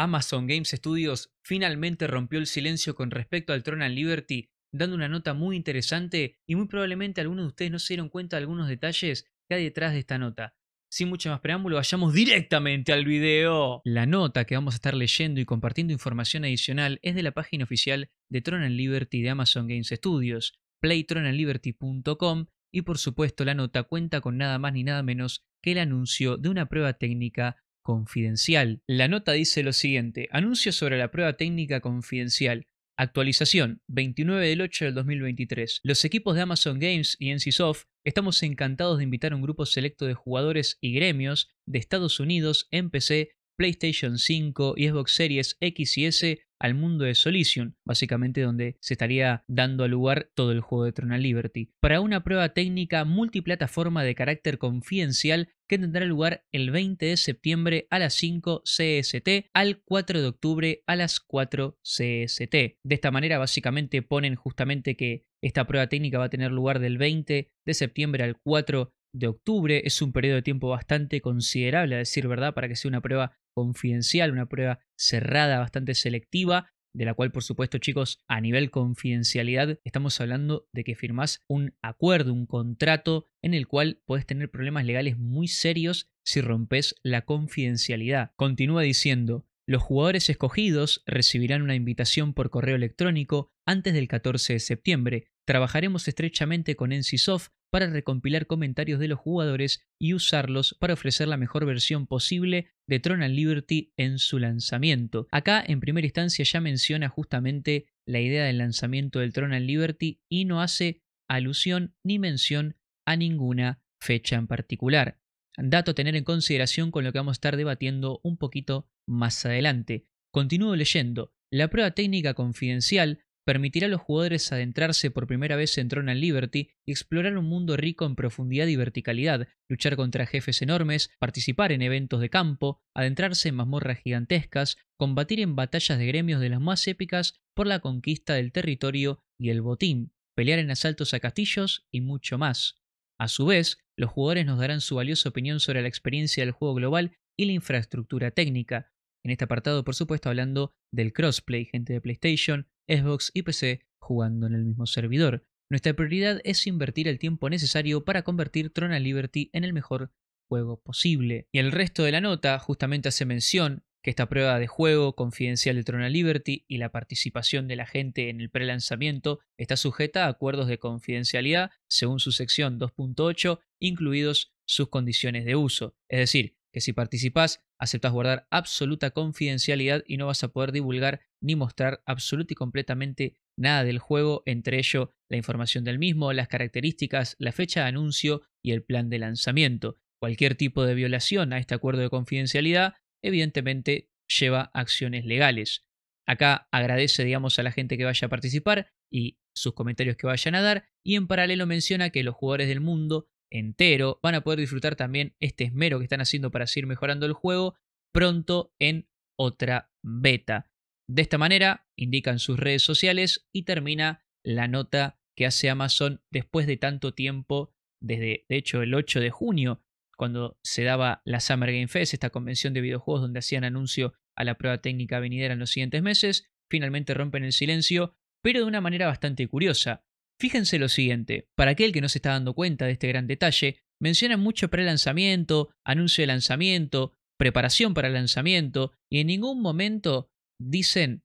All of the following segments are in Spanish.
Amazon Games Studios finalmente rompió el silencio con respecto al Tron and Liberty, dando una nota muy interesante y muy probablemente algunos de ustedes no se dieron cuenta de algunos detalles que hay detrás de esta nota. Sin mucho más preámbulo, vayamos directamente al video. La nota que vamos a estar leyendo y compartiendo información adicional es de la página oficial de Tron and Liberty de Amazon Games Studios, playtronandliberty.com, y por supuesto la nota cuenta con nada más ni nada menos que el anuncio de una prueba técnica confidencial. La nota dice lo siguiente, anuncio sobre la prueba técnica confidencial. Actualización 29 del 8 del 2023. Los equipos de Amazon Games y NCSoft estamos encantados de invitar a un grupo selecto de jugadores y gremios de Estados Unidos en PlayStation 5 y Xbox Series X y S al mundo de Solicium, básicamente donde se estaría dando a lugar todo el juego de Tronal Liberty, para una prueba técnica multiplataforma de carácter confidencial que tendrá lugar el 20 de septiembre a las 5 CST al 4 de octubre a las 4 CST. De esta manera básicamente ponen justamente que esta prueba técnica va a tener lugar del 20 de septiembre al 4 de octubre. Es un periodo de tiempo bastante considerable, a decir verdad, para que sea una prueba confidencial, una prueba cerrada, bastante selectiva, de la cual por supuesto chicos a nivel confidencialidad estamos hablando de que firmás un acuerdo, un contrato en el cual puedes tener problemas legales muy serios si rompes la confidencialidad. Continúa diciendo, los jugadores escogidos recibirán una invitación por correo electrónico antes del 14 de septiembre Trabajaremos estrechamente con NCSoft para recompilar comentarios de los jugadores y usarlos para ofrecer la mejor versión posible de Tron Liberty en su lanzamiento. Acá en primera instancia ya menciona justamente la idea del lanzamiento del Tron Liberty y no hace alusión ni mención a ninguna fecha en particular. Dato a tener en consideración con lo que vamos a estar debatiendo un poquito más adelante. Continúo leyendo. La prueba técnica confidencial permitirá a los jugadores adentrarse por primera vez en Tronal and Liberty y explorar un mundo rico en profundidad y verticalidad, luchar contra jefes enormes, participar en eventos de campo, adentrarse en mazmorras gigantescas, combatir en batallas de gremios de las más épicas por la conquista del territorio y el botín, pelear en asaltos a castillos y mucho más. A su vez, los jugadores nos darán su valiosa opinión sobre la experiencia del juego global y la infraestructura técnica, en este apartado, por supuesto, hablando del crossplay, gente de PlayStation, Xbox y PC jugando en el mismo servidor. Nuestra prioridad es invertir el tiempo necesario para convertir trona Liberty en el mejor juego posible. Y el resto de la nota justamente hace mención que esta prueba de juego confidencial de trona Liberty y la participación de la gente en el prelanzamiento está sujeta a acuerdos de confidencialidad según su sección 2.8, incluidos sus condiciones de uso. Es decir, que si participás aceptas guardar absoluta confidencialidad y no vas a poder divulgar ni mostrar absoluta y completamente nada del juego, entre ello la información del mismo, las características, la fecha de anuncio y el plan de lanzamiento. Cualquier tipo de violación a este acuerdo de confidencialidad evidentemente lleva acciones legales. Acá agradece, digamos, a la gente que vaya a participar y sus comentarios que vayan a dar, y en paralelo menciona que los jugadores del mundo entero. Van a poder disfrutar también este esmero que están haciendo para seguir mejorando el juego pronto en otra beta. De esta manera, indican sus redes sociales y termina la nota que hace Amazon después de tanto tiempo, desde de hecho el 8 de junio, cuando se daba la Summer Game Fest, esta convención de videojuegos donde hacían anuncio a la prueba técnica venidera en los siguientes meses, finalmente rompen el silencio, pero de una manera bastante curiosa. Fíjense lo siguiente, para aquel que no se está dando cuenta de este gran detalle, mencionan mucho pre-lanzamiento, anuncio de lanzamiento, preparación para el lanzamiento, y en ningún momento dicen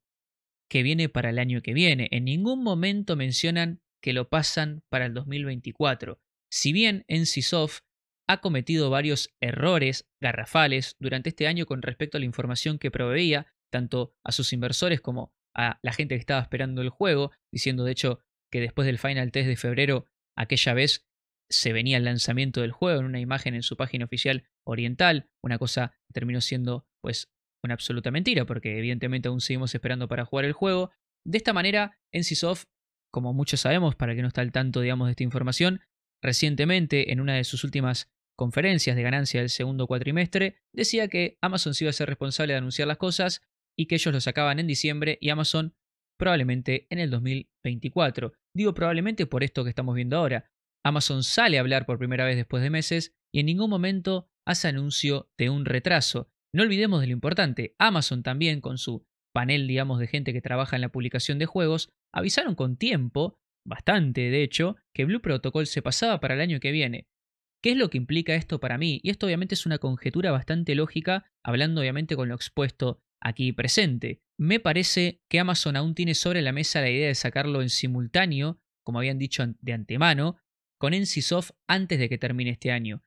que viene para el año que viene, en ningún momento mencionan que lo pasan para el 2024. Si bien NCSoft ha cometido varios errores garrafales durante este año con respecto a la información que proveía, tanto a sus inversores como a la gente que estaba esperando el juego, diciendo de hecho que después del Final Test de febrero, aquella vez se venía el lanzamiento del juego en una imagen en su página oficial oriental, una cosa que terminó siendo pues una absoluta mentira, porque evidentemente aún seguimos esperando para jugar el juego. De esta manera, NCSoft, como muchos sabemos, para que no está al tanto digamos de esta información, recientemente en una de sus últimas conferencias de ganancia del segundo cuatrimestre, decía que Amazon se iba a ser responsable de anunciar las cosas y que ellos lo sacaban en diciembre y Amazon probablemente en el 2024. Digo probablemente por esto que estamos viendo ahora. Amazon sale a hablar por primera vez después de meses y en ningún momento hace anuncio de un retraso. No olvidemos de lo importante, Amazon también con su panel, digamos, de gente que trabaja en la publicación de juegos, avisaron con tiempo, bastante de hecho, que Blue Protocol se pasaba para el año que viene. ¿Qué es lo que implica esto para mí? Y esto obviamente es una conjetura bastante lógica, hablando obviamente con lo expuesto aquí presente. Me parece que Amazon aún tiene sobre la mesa la idea de sacarlo en simultáneo, como habían dicho de antemano, con NCSoft antes de que termine este año.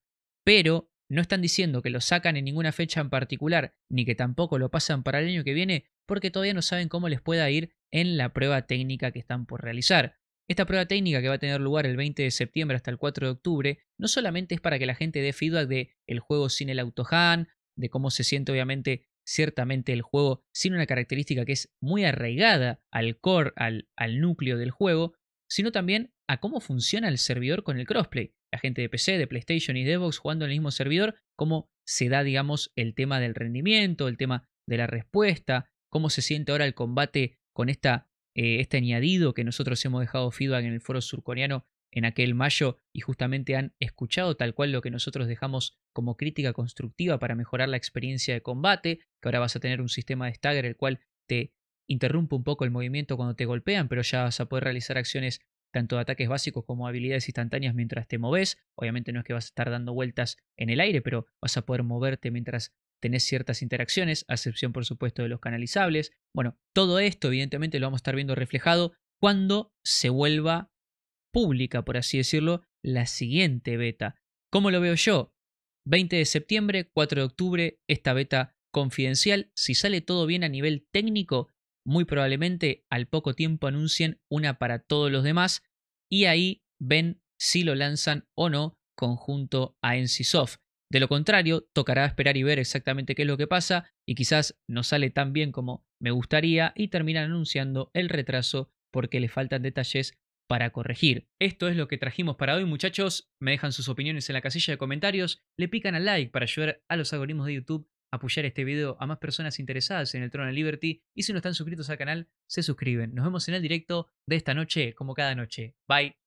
Pero no están diciendo que lo sacan en ninguna fecha en particular, ni que tampoco lo pasan para el año que viene, porque todavía no saben cómo les pueda ir en la prueba técnica que están por realizar. Esta prueba técnica que va a tener lugar el 20 de septiembre hasta el 4 de octubre, no solamente es para que la gente dé feedback de el juego sin el autohan, de cómo se siente obviamente ciertamente el juego sin una característica que es muy arraigada al core, al, núcleo del juego, sino también a cómo funciona el servidor con el crossplay. La gente de PC, de PlayStation y de Xbox jugando en el mismo servidor, cómo se da, digamos, el tema del rendimiento, el tema de la respuesta, cómo se siente ahora el combate con eh, este añadido que nosotros hemos dejado feedback en el foro surcoreano en aquel mayo y justamente han escuchado tal cual lo que nosotros dejamos como crítica constructiva para mejorar la experiencia de combate, que ahora vas a tener un sistema de stagger el cual te interrumpe un poco el movimiento cuando te golpean, pero ya vas a poder realizar acciones tanto de ataques básicos como habilidades instantáneas mientras te moves. Obviamente no es que vas a estar dando vueltas en el aire, pero vas a poder moverte mientras tenés ciertas interacciones, a excepción por supuesto de los canalizables. Bueno, todo esto evidentemente lo vamos a estar viendo reflejado cuando se vuelva pública, por así decirlo, la siguiente beta. ¿Cómo lo veo yo? 20 de septiembre, 4 de octubre, esta beta confidencial. Si sale todo bien a nivel técnico, muy probablemente al poco tiempo anuncien una para todos los demás y ahí ven si lo lanzan o no conjunto a NCSoft. De lo contrario, tocará esperar y ver exactamente qué es lo que pasa y quizás no sale tan bien como me gustaría y terminan anunciando el retraso porque le faltan detalles para corregir. Esto es lo que trajimos para hoy, muchachos. Me dejan sus opiniones en la casilla de comentarios, le pican al like para ayudar a los algoritmos de YouTube a apoyar este video a más personas interesadas en el Trono Liberty y si no están suscritos al canal, se suscriben. Nos vemos en el directo de esta noche, como cada noche. Bye.